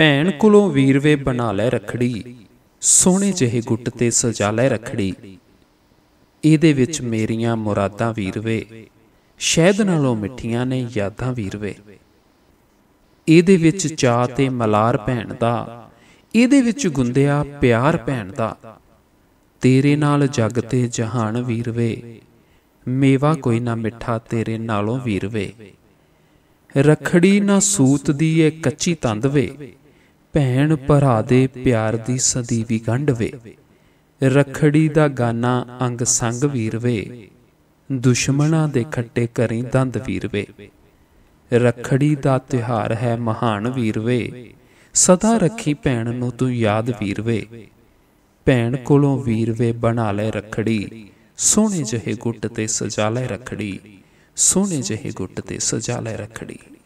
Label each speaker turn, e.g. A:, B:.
A: ਭੈਣ ਕੋਲੋਂ ਵੀਰਵੇ ਬਣਾ ਲੈ ਰਖੜੀ ਸੋਹਣੇ ਜਿਹੇ ਗੁੱਟ ਤੇ ਸਜਾ ਲੈ ਰਖੜੀ ਇਹਦੇ ਵਿੱਚ ਮੇਰੀਆਂ ਮੁਰਾਦਾਂ ਵੀਰਵੇ ਸ਼ਹਿਦ ਨਾਲੋਂ ਮਿੱਠੀਆਂ ਨੇ ਯਾਦਾਂ ਵੀਰਵੇ ਇਹਦੇ ਵਿੱਚ ਚਾਹ ਤੇ ਮਲਾਰ ਭੈਣ ਦਾ ਇਹਦੇ ਵਿੱਚ ਗੁੰਦਿਆ ਪਿਆਰ ਭੈਣ ਦਾ ਤੇਰੇ ਨਾਲ ਜਗ ਤੇ ਜਹਾਨ ਵੀਰਵੇ ਮੇਵਾ ਕੋਈ ਨਾ ਮਿੱਠਾ ਤੇਰੇ ਨਾਲੋਂ ਵੀਰਵੇ ਰਖੜੀ ਨਾ ਸੂਤ ਦੀ ਏ ਕੱਚੀ ਤੰਦ ਵੇ ਭੈਣ ਭਰਾ ਦੇ ਪਿਆਰ ਦੀ ਸਦੀਵੀ ਗੰਢ ਵੇ ਰਖੜੀ ਦਾ ਗਾਨਾ ਅੰਗ ਸੰਗ ਵੀਰ ਵੇ ਦੁਸ਼ਮਣਾਂ ਦੇ ਖੱਟੇ ਕਰੀ ਦੰਦ ਵੀਰ ਵੇ ਰਖੜੀ ਦਾ ਤਿਹਾਰ ਹੈ ਮਹਾਨ ਵੀਰ ਵੇ ਸਦਾ ਰੱਖੀ ਭੈਣ ਨੂੰ ਤੂੰ ਯਾਦ ਵੀਰ ਵੇ ਭੈਣ ਕੋਲੋਂ ਵੀਰ ਵੇ ਬਣਾ ਲੈ ਰਖੜੀ ਸੋਹਣੇ ਜਿਹੇ ਗੁੱਟ ਤੇ ਸਜਾ ਲੈ ਰਖੜੀ ਸੋਹਣੇ ਜਿਹੇ ਗੁੱਟ ਤੇ ਸਜਾ ਲੈ ਰਖੜੀ